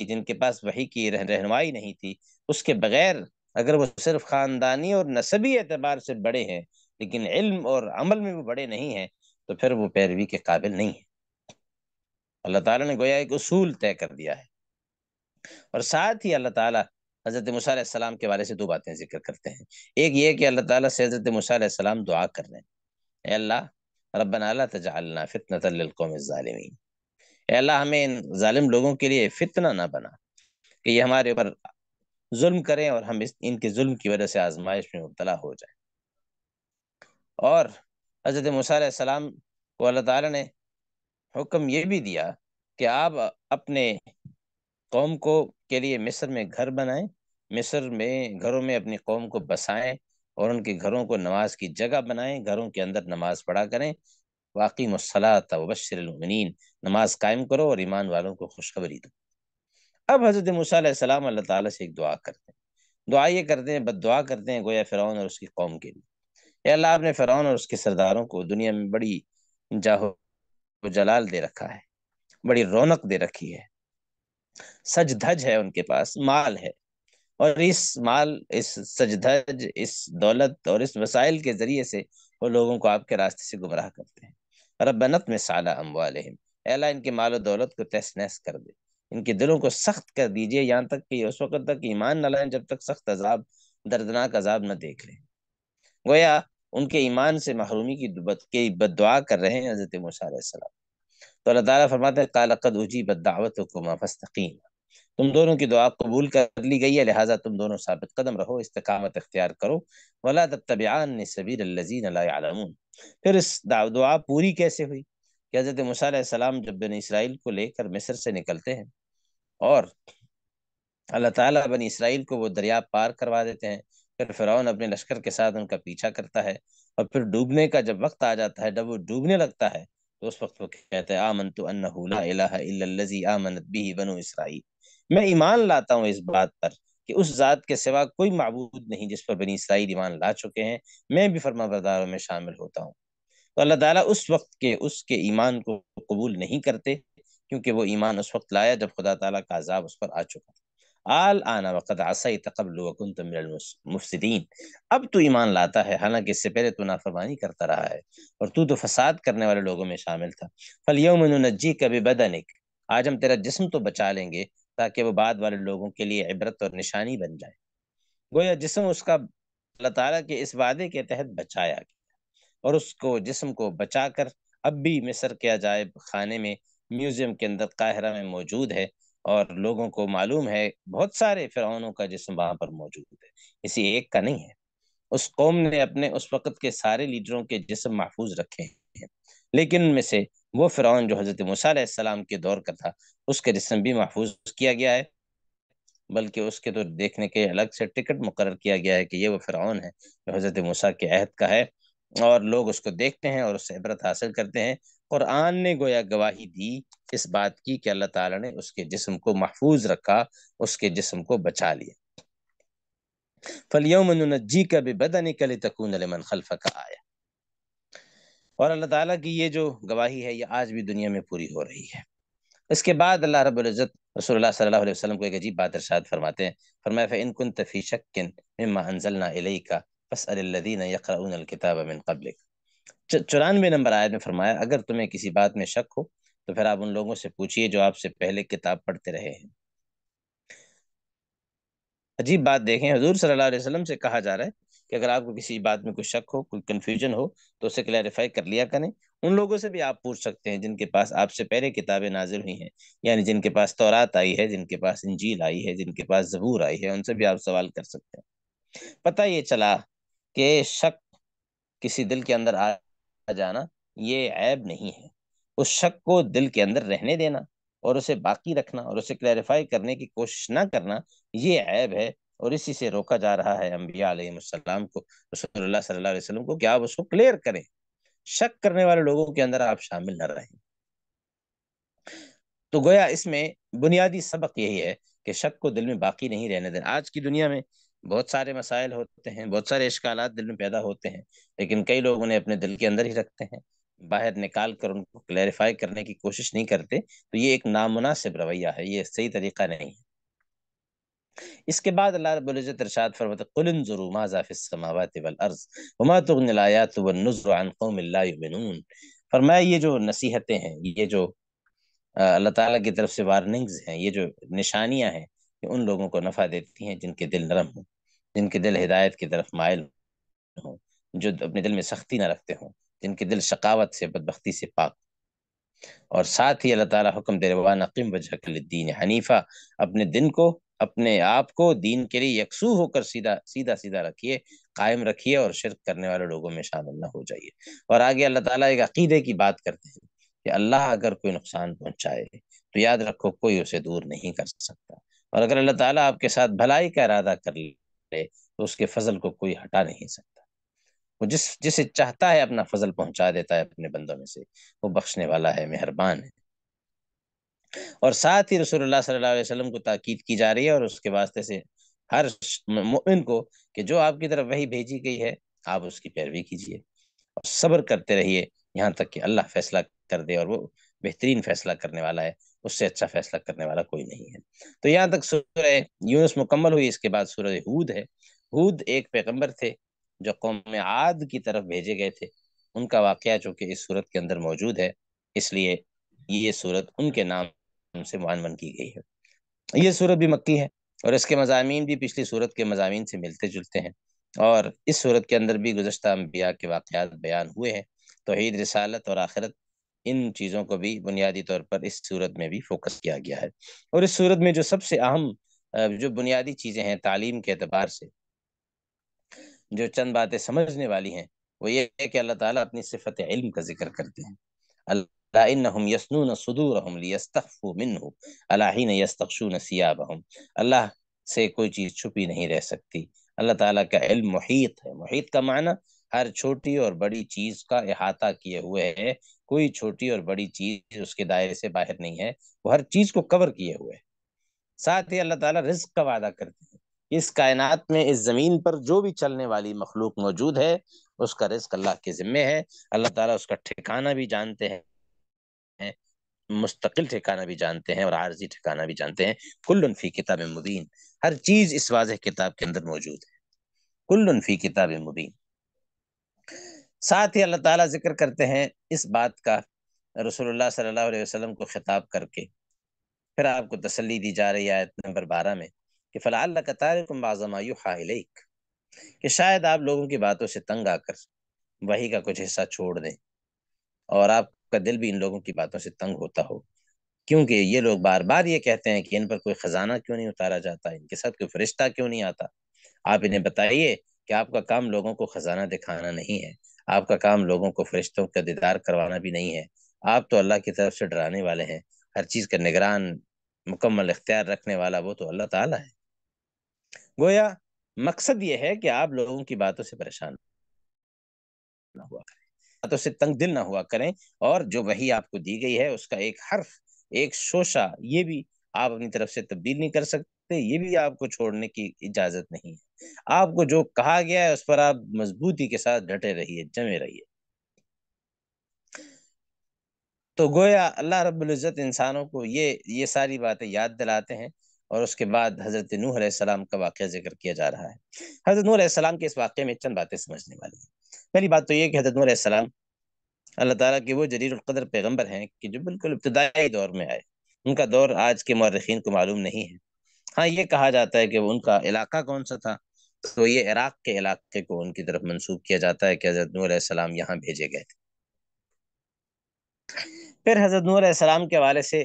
जिनके पास वही की रहनुमाई नहीं थी उसके बगैर अगर वो सिर्फ खानदानी और नसबी एतबार से बड़े हैं लेकिन इल्म और अमल में वो बड़े नहीं हैं तो फिर वो पैरवी के काबिल नहीं है अल्लाह ताला ने गोया एक उसूल तय कर दिया है और साथ ही अल्लाह ताला हज़रत मूसम के बारे से दो बातें जिक्र करते हैं एक ये कि अल्लाह ताला से हज़रत मूसम दुआ कर रहे हैं अल्लाह रबना तजालना फ़ितनतलकौम तलकोमालमीन अल्लाह हमें इन ालिम लोगों के लिए फितना ना बना कि ये हमारे ऊपर जुल्म करें और हम इस इनके जुल्म की वजह से आजमाइश में मुबतला हो जाए और हज़रत मूसम को अल्लाह ताला ने हुक्म ये भी दिया कि आप अपने कौम को के लिए मिस्र में घर बनाएं मिस्र में घरों में अपनी कौम को बसाएं और उनके घरों को नमाज की जगह बनाएं घरों के अंदर नमाज पढ़ा करें वाकई मसलात वबशरमिन नमाज कायम करो और ईमान वालों को खुशखबरी दो अब हज़रत सलाम अल्लाह ताला से एक दुआ करते हैं दुआ ये करते हैं बद दुआ करते हैं गोया फ़िरौन और उसकी कौम के लिए अल्लाह आपने फ़िरौन और उसके सरदारों को दुनिया में बड़ी जाहो जलाल दे रखा है बड़ी रौनक दे रखी है सज धज है उनके पास माल है और इस माल इस सजधज इस दौलत और इस वसाइल के जरिए से वो लोगों को आपके रास्ते से गुमराह करते हैं बनत में साला अम्बालम अल्लाह इनके माल और दौलत को तहस नहस कर दे इनके दिलों को सख्त कर दीजिए यहाँ तक कि उस वक्त तक ईमान न लाएं जब तक सख्त अजाब दर्दनाक अजाब न देख लें गोया उनके ईमान से महरूमी की के बदवा कर रहे हैं हज़रत मूसा तो अल्लाह तरमाते फरमाते हैं कालकद उजी बदावत को माफस्तकीम तुम दोनों की दुआ कबूल कर ली गई है लिहाजा तुम दोनों साबित कदम रहो इस्तकामत अख्तियार करो वला तबियान सबीर लजीन फिर इस दुआ पूरी कैसे हुई कि हज़रत मूसम जब बन इसराइल को लेकर मिस्र से निकलते हैं और अल्लाह ताला बन इसराइल को वो दरिया पार करवा देते हैं फिर फ़िरौन अपने लश्कर के साथ उनका पीछा करता है और फिर डूबने का जब वक्त आ जाता है जब वो डूबने लगता है तो उस वक्त वो कहते हैं आमन तो अन्ना इलाजी आमन बी बनो इसराइल मैं ईमान लाता हूँ इस बात पर कि उस ज़ात के सिवा कोई मबूद नहीं जिस पर बनी इसराइल ईमान ला चुके हैं मैं भी फर्मा बरदारों में शामिल होता हूँ तो अल्लाह ताला उस वक्त के उसके ईमान को कबूल नहीं करते क्योंकि वो ईमान उस वक्त लाया जब खुदा ताला का अजाब उस पर आ चुका आल आना वक़्त आसाई तकबल मुफ्सदीन अब तो ईमान लाता है हालांकि इससे पहले तो नाफरमानी करता रहा है और तू तो फसाद करने वाले लोगों में शामिल था फल यौम नज्जी कभी बदनिक आज हम तेरा जिसम तो बचा लेंगे ताकि वो बाद वाले लोगों के लिए इबरत और निशानी बन जाए गोया जिसम उसका अल्लाह ताला के इस वादे के तहत बचाया गया और उसको जिसम को बचाकर अब भी मिस्र के अजायब खाने में म्यूजियम के अंदर काहरा में मौजूद है और लोगों को मालूम है बहुत सारे फिरौनों का जिसम वहाँ पर मौजूद है इसी एक का नहीं है उस कौम ने अपने उस वक़्त के सारे लीडरों के जिसम महफूज रखे हैं लेकिन उनमें से वो फिरौन जो हज़रत मूसा के दौर का था उसके जिसम भी महफूज किया गया है बल्कि उसके तो देखने के अलग से टिकट मुकर किया गया है कि ये वो फ़िरौन है जो हज़रत मूसा के अहद का है और लोग उसको देखते हैं और उससे इबरत हासिल करते हैं कुरान ने गोया गवाही दी इस बात की कि अल्लाह ताला ने उसके जिस्म को महफूज रखा उसके जिस्म को बचा लिया फलियोमनजी का भी बदन तक तकून खलफ का आया और अल्लाह ताला की ये जो गवाही है ये आज भी दुनिया में पूरी हो रही है इसके बाद अल्लाह रबुल्ज़त रसूल सल्लल्लाहु वसलम को एक अजीब बात अरसाद फरमाते हैं फरमाया फ़ैन कुन तफ़ी शक्किन मम्मा अनजलना इलई का बस अल्लदीन यकताब अमिन कबल कबलिक चौरानवे नंबर आयत में फरमाया अगर तुम्हें किसी बात में शक हो तो फिर आप उन लोगों से पूछिए जो आपसे पहले किताब पढ़ते रहे हैं अजीब बात देखें हजूर सल्लल्लाहु अलैहि वसल्लम से कहा जा रहा है कि अगर आपको किसी बात में कोई शक हो कोई कन्फ्यूजन हो तो उसे क्लैरिफाई कर लिया करें उन लोगों से भी आप पूछ सकते हैं जिनके पास आपसे पहले किताबें नाजिल हुई हैं यानी जिनके पास तौरात आई है जिनके पास इंजील आई है जिनके पास जबूर आई है उनसे भी आप सवाल कर सकते हैं पता ये चला कि शक किसी दिल के अंदर आ जाना ये ऐब नहीं है उस शक को दिल के अंदर रहने देना और उसे बाकी रखना और उसे क्लैरिफाई करने की कोशिश ना करना ये ऐब है और इसी से रोका जा रहा है अम्बिया को रसोल्ला सल्लल्लाहु वसल्लम को कि आप उसको क्लियर करें शक करने वाले लोगों के अंदर आप शामिल न रहे तो गोया इसमें बुनियादी सबक यही है कि शक को दिल में बाकी नहीं रहने देना आज की दुनिया में बहुत सारे मसाइल होते हैं बहुत सारे इश्काल दिल में पैदा होते हैं लेकिन कई लोग उन्हें अपने दिल के अंदर ही रखते हैं बाहर निकाल कर उनको क्लैरिफाई करने की कोशिश नहीं करते तो ये एक नामुनासिब रवैया है ये सही तरीका नहीं है इसके बाद अल्लाह रब्बुल फरमाया ये जो नसीहतें हैं ये जो अल्लाह ताला की तरफ से वार्निंग्स हैं ये जो निशानियां हैं ये उन लोगों को नफ़ा देती हैं जिनके दिल नरम हों जिनके दिल हिदायत की तरफ मायल हों जो अपने दिल में सख्ती ना रखते हों जिनके दिल शकावत से बदबख्ती से पाक और साथ ही अल्लाह ताला हुक्म दे रहा नकीम वजह दीन हनीफा अपने दिन को अपने आप को दीन के लिए यकसू होकर सीधा सीधा सीधा रखिए कायम रखिए और शिरक करने वाले लोगों में शामिल ना हो जाइए और आगे अल्लाह ताला एक अकीदे की बात करते हैं कि अल्लाह अगर कोई नुकसान पहुंचाए तो याद रखो कोई उसे दूर नहीं कर सकता और अगर अल्लाह ताला आपके साथ भलाई का इरादा कर ले तो उसके फजल को कोई हटा नहीं सकता वो जिस जिसे चाहता है अपना फजल पहुंचा देता है अपने बंदों में से वो बख्शने वाला है मेहरबान है और साथ ही रसूल सल्लाम को ताकीद की जा रही है और उसके वास्ते से हर मोमिन को कि जो आपकी तरफ वही भेजी गई है आप उसकी पैरवी कीजिए और सब्र करते रहिए यहाँ तक कि अल्लाह फैसला कर दे और वो बेहतरीन फैसला करने वाला है उससे अच्छा फैसला करने वाला कोई नहीं है तो यहाँ तक सूर्य यूनुस मुकम्मल हुई इसके बाद सूर्य हूद है हूद एक पैगम्बर थे जो कौम आद की तरफ भेजे गए थे उनका वाक़ चूँकि इस सूरत के अंदर मौजूद है इसलिए ये सूरत उनके नाम से मानवन की गई है ये सूरत भी मक्की है और इसके मजामी भी पिछली सूरत के मजामी से मिलते जुलते हैं और इस सूरत के अंदर भी गुजशत अम्बिया के वाक़ात बयान हुए हैं तोहद रसालत और आखिरत इन चीज़ों को भी बुनियादी तौर पर इस सूरत में भी फोकस किया गया है और इस सूरत में जो सबसे अहम जो बुनियादी चीज़ें हैं तालीम के अतबार से जो चंद बातें समझने वाली हैं वो ये है कि अल्लाह ताला अपनी सिफत इल्म का जिक्र करते हैं अल्लाह फ़ाइनहम यसनून सदूरहम लियस्तफ़ू मिनहू अलाहीन यस्तक्षून सियाबहम अल्लाह से कोई चीज़ छुपी नहीं रह सकती अल्लाह ताला का इल्म मुहित है मुहित का माना हर छोटी और बड़ी चीज़ का अहाता किए हुए है कोई छोटी और बड़ी चीज़ उसके दायरे से बाहर नहीं है वो हर चीज़ को कवर किए हुए है साथ ही अल्लाह ताला रिस्क का वादा करते हैं इस कायनात में इस ज़मीन पर जो भी चलने वाली मखलूक मौजूद है उसका रिस्क अल्लाह के ज़िम्मे है अल्लाह ताला उसका ठिकाना भी जानते हैं मुस्तकिल ठिकाना भी जानते हैं और आर्जी ठिकाना भी जानते हैं कुल्लफी किताब मुबीन हर चीज इस वाज किताब के अंदर मौजूद है कुल्लफी किताब मुबीन साथ ही अल्लाह ताला जिक्र करते हैं इस बात का रसूलुल्लाह सल्लल्लाहु अलैहि वसल्लम को खिताब करके फिर आपको तसली दी जा रही है आयत नंबर बारह में कि फ़लाल तारकमाजमायू हाइलिक कि शायद आप लोगों की बातों से तंग आकर वही का कुछ हिस्सा छोड़ दें और आप आपका दिल भी इन लोगों की बातों से तंग होता हो क्योंकि ये लोग बार बार ये कहते हैं कि इन पर कोई खजाना क्यों नहीं उतारा जाता इनके साथ कोई फरिश्ता क्यों नहीं आता आप इन्हें बताइए कि आपका काम लोगों को खजाना दिखाना नहीं है आपका काम लोगों को फरिश्तों का दीदार करवाना भी नहीं है आप तो अल्लाह की तरफ से डराने वाले हैं हर चीज़ का निगरान मुकम्मल इख्तियार रखने वाला वो तो अल्लाह ताला है गोया मकसद ये है कि आप लोगों की बातों से परेशान ना हुआ करें हाथों से तंग दिल ना हुआ करें और जो वही आपको दी गई है उसका एक हर्फ एक शोशा ये भी आप अपनी तरफ से तब्दील नहीं कर सकते ये भी आपको छोड़ने की इजाजत नहीं है आपको जो कहा गया है उस पर आप मजबूती के साथ डटे रहिए जमे रहिए तो गोया अल्लाह रब्ज़त इंसानों को ये ये सारी बातें याद दिलाते हैं और उसके बाद हज़रत नूह का वाक्य जिक्र किया जा रहा है हज़रत नूह के इस वाक़े में चंद बातें समझने वाली हैं पहली बात तो ये कि हजरत नूर अल्लाह ताला के वो जरीरकदर पैगम्बर हैं कि जो बिल्कुल इब्तदाई दौर में आए उनका दौर आज के मौरखीन को मालूम नहीं है हाँ ये कहा जाता है कि उनका इलाका कौन सा था तो ये इराक के इलाके को उनकी तरफ मंसूब किया जाता है कि हजरत नूर यहाँ भेजे गए थे फिर हजरत नूर के हवाले से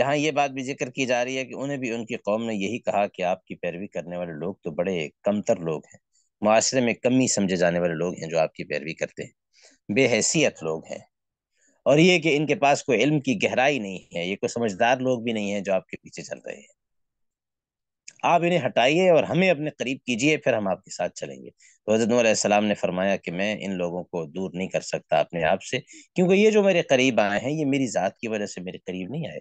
यहाँ ये बात भी जिक्र की जा रही है कि उन्हें भी उनकी कौम ने यही कहा कि आपकी पैरवी करने वाले लोग तो बड़े कमतर लोग हैं माशरे में कमी समझे जाने वाले लोग हैं जो आपकी पैरवी करते हैं बेहसीत लोग हैं और ये कि इनके पास कोई इल्म की गहराई नहीं है ये कोई समझदार लोग भी नहीं है जो आपके पीछे चल रहे हैं आप इन्हें हटाइए और हमें अपने करीब कीजिए फिर हम आपके साथ चलेंगे तो हजरत ने फरमाया कि मैं इन लोगों को दूर नहीं कर सकता अपने आप से क्योंकि ये जो मेरे करीब आए हैं ये मेरी ज़ात की वजह से मेरे करीब नहीं आए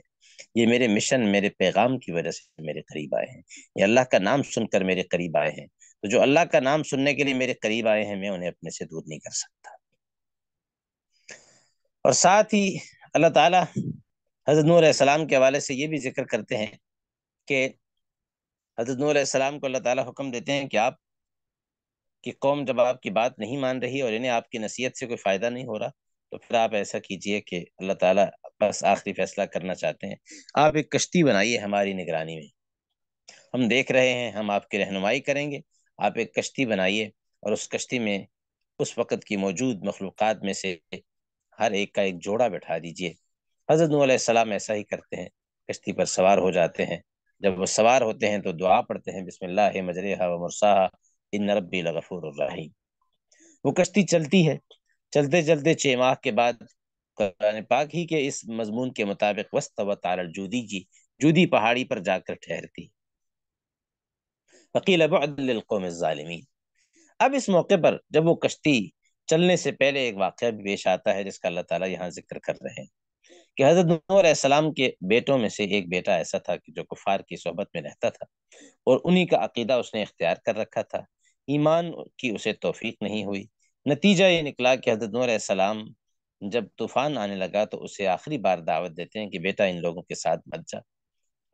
ये मेरे मिशन मेरे पैगाम की वजह से मेरे करीब आए हैं ये अल्लाह का नाम सुनकर मेरे करीब आए हैं तो जो अल्लाह का नाम सुनने के लिए मेरे करीब आए हैं मैं उन्हें अपने से दूर नहीं कर सकता और साथ ही अल्लाह ताला हजरत नूसम के हवाले से ये भी जिक्र करते हैं कि हजरत नूसम को अल्लाह ताला हुक्म देते हैं कि आप की कौम जब आपकी बात नहीं मान रही और इन्हें आपकी नसीहत से कोई फ़ायदा नहीं हो रहा तो फिर आप ऐसा कीजिए कि अल्लाह ताला बस आखिरी फैसला करना चाहते हैं आप एक कश्ती बनाइए हमारी निगरानी में हम देख रहे हैं हम आपकी रहनुमाई करेंगे आप एक कश्ती बनाइए और उस कश्ती में उस वक़्त की मौजूद मखलूक में से हर एक का एक जोड़ा बैठा दीजिए हज़रत नूसम ऐसा ही करते हैं कश्ती पर सवार हो जाते हैं जब वो सवार होते हैं तो दुआ पढ़ते हैं बिसमिल्ला मजर व मुरसाहा इन रबी लगफूर वो कश्ती चलती है चलते चलते छः माह के बाद पाक ही के इस मजमून के मुताबिक वस्त व तारल जूदी जी जूदी पहाड़ी पर जाकर ठहरती फ़कील बाद ललकौम ालमीन अब इस मौके पर जब वो कश्ती चलने से पहले एक वाक़ भी पेश आता है जिसका अल्लाह ताला यहाँ जिक्र कर रहे हैं कि हज़रत नूसम के बेटों में से एक बेटा ऐसा था कि जो कुफार की सोहबत में रहता था और उन्हीं का अकीदा उसने इख्तियार कर रखा था ईमान की उसे तोफीक नहीं हुई नतीजा ये निकला कि हज़रत नूसम जब तूफ़ान आने लगा तो उसे आखिरी बार दावत देते हैं कि बेटा इन लोगों के साथ मत जा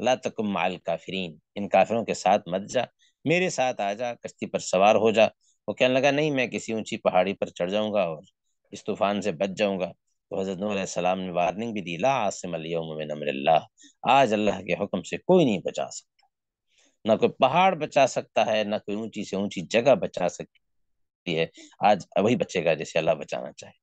ला तकुम माल काफरीन इन काफिरों के साथ मत जा मेरे साथ आ जा कश्ती पर सवार हो जा वो कहने लगा नहीं मैं किसी ऊंची पहाड़ी पर चढ़ जाऊंगा और इस तूफान से बच जाऊंगा तो हजरत नूसम ने वार्निंग भी दी ला आसिम अमरल्ला आज अल्लाह के हुक्म से कोई नहीं बचा सकता ना कोई पहाड़ बचा सकता है ना कोई ऊंची से ऊंची जगह बचा सकती है आज वही बचेगा जैसे अल्लाह बचाना चाहे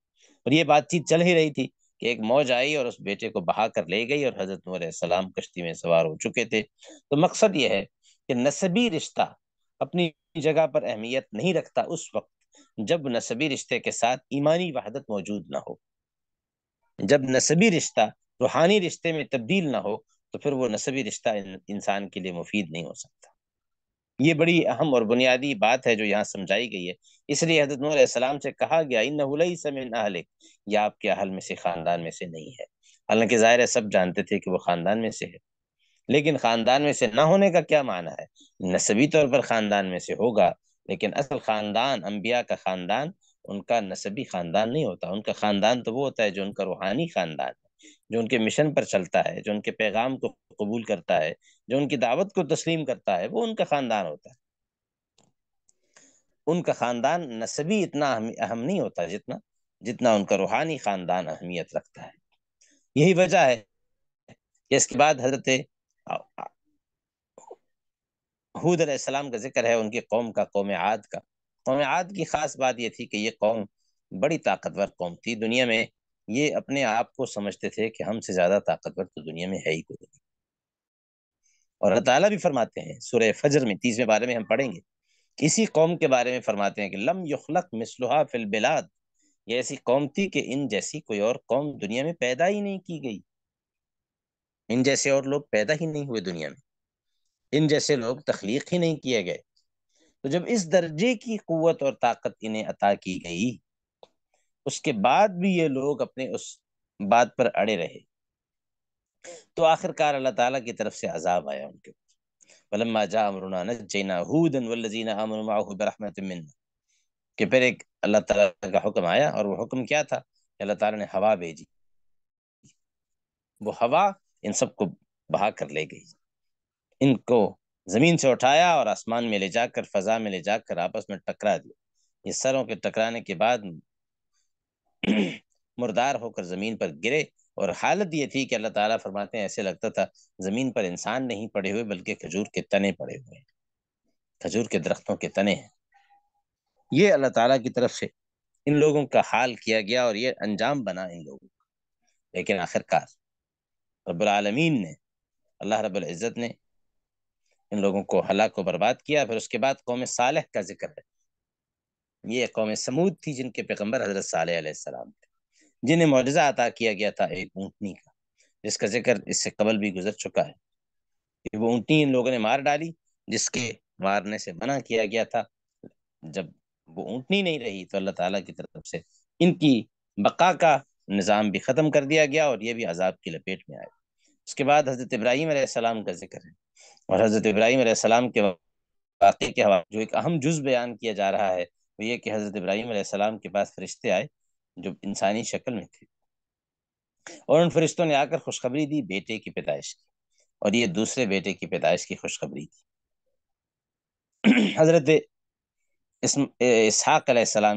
और ये बातचीत चल ही रही थी कि एक मौज आई और उस बेटे को बहा कर ले गई और हजरत सलाम कश्ती में सवार हो चुके थे तो मकसद यह है कि नस्बी रिश्ता अपनी जगह पर अहमियत नहीं रखता उस वक्त जब नसबी रिश्ते के साथ ईमानी वहादत मौजूद ना हो जब नसबी रिश्ता रूहानी रिश्ते में तब्दील ना हो तो फिर वो नस्बी रिश्ता इंसान के लिए मुफीद नहीं हो सकता ये बड़ी अहम और बुनियादी बात है जो यहाँ समझाई गई है इसलिए हजरत नूसम से कहा गया इन नहुलई समिन अहलिक यह आपके अहल में से ख़ानदान में से नहीं है हालांकि ज़ाहिर है सब जानते थे कि वो ख़ानदान में से है लेकिन खानदान में से ना होने का क्या माना है नस्बी तौर पर खानदान में से होगा लेकिन असल खानदान अम्बिया का खानदान उनका नस्बी खानदान नहीं होता उनका खानदान तो वो होता है जो उनका रूहानी खानदान है जो उनके मिशन पर चलता है जो उनके पैगाम को कबूल करता है जो उनकी दावत को तस्लीम करता है वो उनका खानदान होता है उनका खानदान नस्बी इतना अहम नहीं होता जितना जितना उनका रूहानी खानदान अहमियत रखता है यही वजह है कि इसके बाद हजरत हूद अलैहिस्सलाम का जिक्र है उनकी कौम का कौम आद का कौम आद की ख़ास बात यह थी कि ये कौम बड़ी ताकतवर कौम थी दुनिया में ये अपने आप को समझते थे कि हमसे ज़्यादा ताकतवर तो दुनिया में है ही कोई नहीं और अल्लाह ताला भी फरमाते हैं सुर फजर में तीसवें बारे में हम पढ़ेंगे इसी कौम के बारे में फरमाते हैं कि लम युखलक फिल बिलाद ये ऐसी कौम थी कि इन जैसी कोई और कौम दुनिया में पैदा ही नहीं की गई इन जैसे और लोग पैदा ही नहीं हुए दुनिया में इन जैसे लोग तख्लीक ही नहीं किए गए तो जब इस दर्जे की क़वत और ताकत इन्हें अता की गई उसके बाद भी ये लोग अपने उस बात पर अड़े रहे तो आखिरकार अल्लाह ताला की तरफ से अजाब आया उनके वलम्मा जा फिर एक अल्लाह ताला का हुक्म आया और वो हुक्म क्या था अल्लाह ताला ने हवा भेजी वो हवा इन सबको बहा कर ले गई इनको जमीन से उठाया और आसमान में ले जाकर फजा में ले जाकर आपस में टकरा दिया ये सरों के टकराने के बाद मुर्दार होकर जमीन पर गिरे और हालत ये थी कि अल्लाह ताला फरमाते हैं ऐसे लगता था जमीन पर इंसान नहीं पड़े हुए बल्कि खजूर के तने पड़े हुए हैं खजूर के दरख्तों के तने हैं ये अल्लाह ताला की तरफ से इन लोगों का हाल किया गया और ये अंजाम बना इन लोगों का लेकिन आखिरकार रबालमीन ने अल्लाह रब्ज़त ने इन लोगों को हलाक को बर्बाद किया फिर उसके बाद कौम साल का जिक्र है ये कौम समूद थी जिनके पैगम्बर हजरत सालम थे जिन्हें मुआजा अता किया गया था एक ऊँटनी का जिसका जिक्र इससे कबल भी गुजर चुका है कि वो ऊँटनी इन लोगों ने मार डाली जिसके मारने से मना किया गया था जब वो ऊँटनी नहीं रही तो अल्लाह ताला की तरफ से इनकी बका का निज़ाम भी ख़त्म कर दिया गया और ये भी अजाब की लपेट में आए उसके बाद हज़रत इब्राहीम आसमाम का जिक्र है और हज़रत इब्राहीम आसमाम के वाक़े के हवा जो एक अहम जुज़ बयान किया जा रहा है वो ये कि हज़रत इब्राहीम आसमाम के पास फरिश्ते आए जो इंसानी शक्ल में थे और उन फरिश्तों ने आकर खुशखबरी दी बेटे की पैदाइश की और ये दूसरे बेटे की पैदाइश की खुशखबरी थी हज़रत इसहाक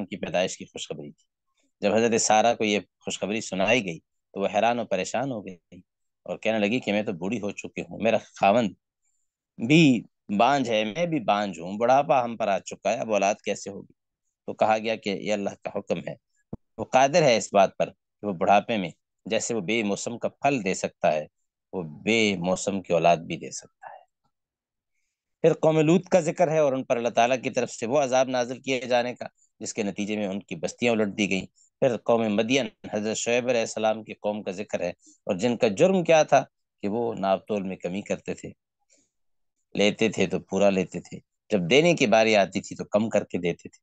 की पैदाइश की खुशखबरी थी जब हजरत सारा को ये खुशखबरी सुनाई गई तो वह हैरान और परेशान हो गई और कहने लगी कि मैं तो बूढ़ी हो चुकी हूँ मेरा खावन भी बांझ है मैं भी बांझ हूँ बुढ़ापा हम पर आ चुका है अब औलाद कैसे होगी तो कहा गया कि ये अल्लाह का हुक्म है वो कादिर है इस बात पर कि वो बुढ़ापे में जैसे वो बेमौसम का फल दे सकता है वो बेमौसम की औलाद भी दे सकता है फिर कौमलूत का जिक्र है और उन पर अल्लाह ताला की तरफ से वो अजाब नाजिल किए जाने का जिसके नतीजे में उनकी बस्तियां उलट दी गई फिर कौम मदियन हज़रत शुब आसमाम की कौम का जिक्र है और जिनका जुर्म क्या था कि वो नापतोल में कमी करते थे लेते थे तो पूरा लेते थे जब देने की बारी आती थी तो कम करके देते थे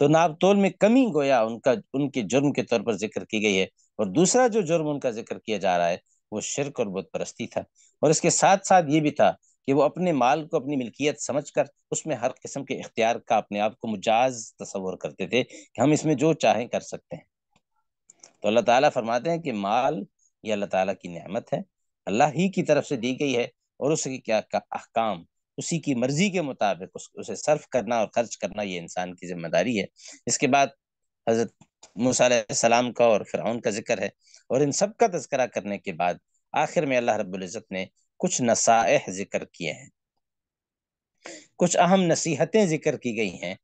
तो नापतोल में कमी गोया उनका उनके जुर्म के तौर पर जिक्र की गई है और दूसरा जो जुर्म उनका जिक्र किया जा रहा है वो शिरक और बुतप्रस्ती था और इसके साथ साथ ये भी था कि वो अपने माल को अपनी मिल्कियत समझकर उसमें हर किस्म के इख्तियार का अपने आप को मुजाज तस्वर करते थे कि हम इसमें जो चाहें कर सकते हैं तो अल्लाह ताला फरमाते हैं कि माल ये अल्लाह ताला की नेमत है अल्लाह ही की तरफ से दी गई है और उसके क्या का अहकाम उसी की मर्जी के मुताबिक उस, उसे सर्फ करना और खर्च करना ये इंसान की जिम्मेदारी है इसके बाद हजरत मूसम का और फिरौन का जिक्र है और इन सब का तस्करा करने के बाद आखिर में अल्लाह रब्ज़त ने कुछ नसाइह जिक्र किए हैं कुछ अहम नसीहतें जिक्र की गई हैं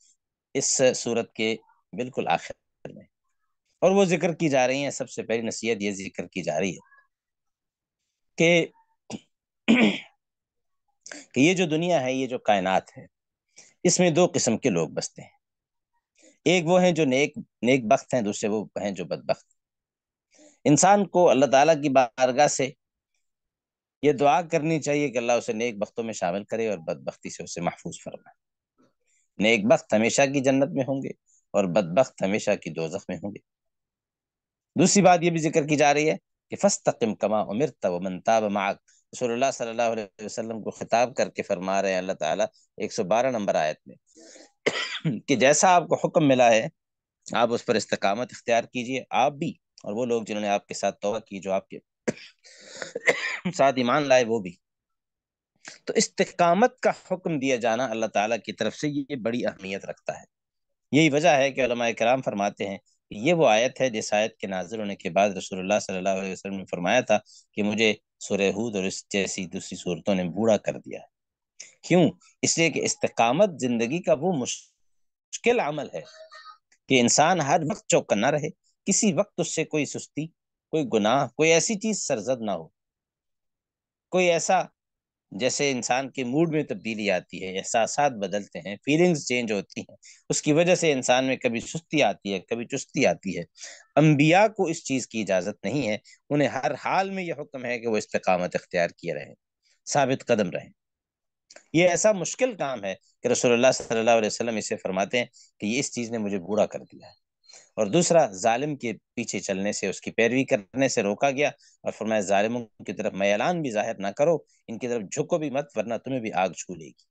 इस सूरत के बिल्कुल आखिर में और वो जिक्र की जा रही हैं सबसे पहली नसीहत ये जिक्र की जा रही है कि कि ये जो दुनिया है ये जो कायनात है इसमें दो किस्म के लोग बसते हैं एक वो हैं जो नेक नेक बख्त हैं दूसरे वो हैं जो बदबख्त इंसान को अल्लाह ताला की बारगाह से ये दुआ करनी चाहिए कि अल्लाह उसे नेक बख्तों में शामिल करे और बदबख्ती से उसे महफूज फरमाए नेक बख्त हमेशा की जन्नत में होंगे और बदबख्त हमेशा की दोजख में होंगे दूसरी बात यह भी जिक्र की जा रही है कि फस्तकम कमा उमिर तब मनताब सल्लल्लाहु अलैहि वसल्लम को खिताब करके फरमा रहे हैं अल्लाह ताला 112 नंबर आयत में कि जैसा आपको हुक्म मिला है आप उस पर इस्तकामत इख्तियार कीजिए आप भी और वो लोग जिन्होंने आपके साथ तोबा की जो आपके साथ ईमान लाए वो भी तो इस्तकामत का हुक्म दिया जाना अल्लाह ताला की तरफ से ये बड़ी अहमियत रखता है यही वजह है कि कराम फरमाते हैं ये वो आयत है जिस आयत के नाजर होने के बाद रसोल्ला सल्लल्लाहु ने फरमाया था कि मुझे सुरहूद और इस जैसी दूसरी सूरतों ने बूढ़ा कर दिया क्यों इसलिए कि इस्तकामत जिंदगी का वो मुश्किल अमल है कि इंसान हर वक्त चौकन्ना रहे किसी वक्त उससे कोई सुस्ती कोई गुनाह कोई ऐसी चीज सरजद ना हो कोई ऐसा जैसे इंसान के मूड में तब्दीली आती है एहसास बदलते हैं फीलिंग्स चेंज होती हैं उसकी वजह से इंसान में कभी सुस्ती आती है कभी चुस्ती आती है अम्बिया को इस चीज़ की इजाज़त नहीं है उन्हें हर हाल में यह हुक्म है कि वो इस्तकामत अख्तियार किए रहें साबित कदम रहें ये ऐसा मुश्किल काम है कि रसोल्ला सल्ला वसलम इसे फरमाते हैं कि ये इस चीज़ ने मुझे बूढ़ा कर दिया है और दूसरा जालिम के पीछे चलने से उसकी पैरवी करने से रोका गया और फरमाया जालिमों की तरफ मैलान भी जाहिर ना करो इनकी तरफ झुको भी मत वरना तुम्हें भी आग छू लेगी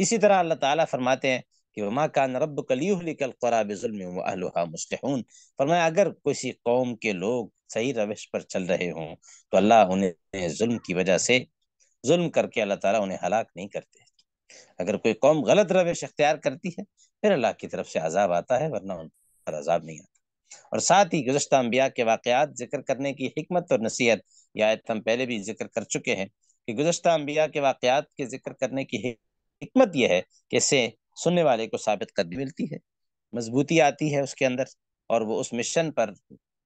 इसी तरह अल्लाह ताला फरमाते हैं कि वमा कान रब कलीबिजुल्मा मुस्लिहून फरमाया अगर किसी कौम के लोग सही रविश पर चल रहे हों तो अल्लाह उन्हें जुल्म की वजह से जुल्म करके अल्लाह ताला उन्हें हलाक नहीं करते अगर कोई कौम गलत रविश अख्तियार करती है फिर अल्लाह की तरफ से अजाब आता है वरना उन पर अजाब नहीं आता और साथ ही गुजशत अम्बिया के वाक़ात जिक्र करने की हमत और नसीहत यह आयत हम पहले भी जिक्र कर चुके हैं कि गुजशत अम्बिया के वाक़ात के जिक्र करने की हमत यह है कि इसे सुनने वाले को साबित कर मिलती है मजबूती आती है उसके अंदर और वो उस मिशन पर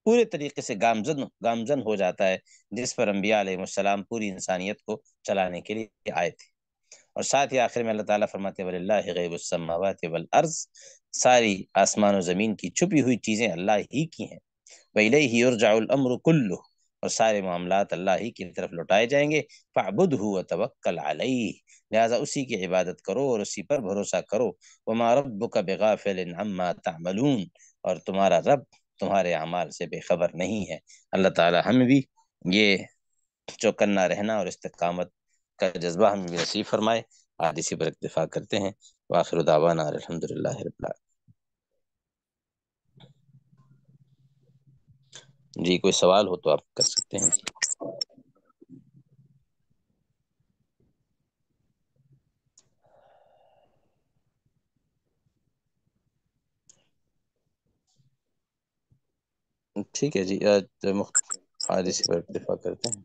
पूरे तरीके से गामजन गामजन हो जाता है जिस पर अम्बिया पूरी इंसानियत को चलाने के लिए आए थे और साथ ही आखिर में अल्लाह फरमाते वल अर्ज सारी आसमान और ज़मीन की छुपी हुई चीज़ें अल्लाह ही की हैं वही ही और जाउलमर कुल्लू और सारे मामला अल्लाह ही की तरफ लौटाए जाएंगे फ़ाबुद हुआ तवक्ल आलई लिहाजा उसी की इबादत करो और उसी पर भरोसा करो वमा रब का बेगाफिल तमलून और तुम्हारा रब तुम्हारे अमाल से बेखबर नहीं है अल्लाह ताला हमें भी ये चौकन्ना रहना और इस्तकामत का जज्बा हमें भी नसीब फरमाए आज इसी पर इतफाक करते हैं वाखिर दावाना जी कोई सवाल हो तो आप कर सकते हैं ठीक है जी आज मुख्त आज इसी पर इतफा करते हैं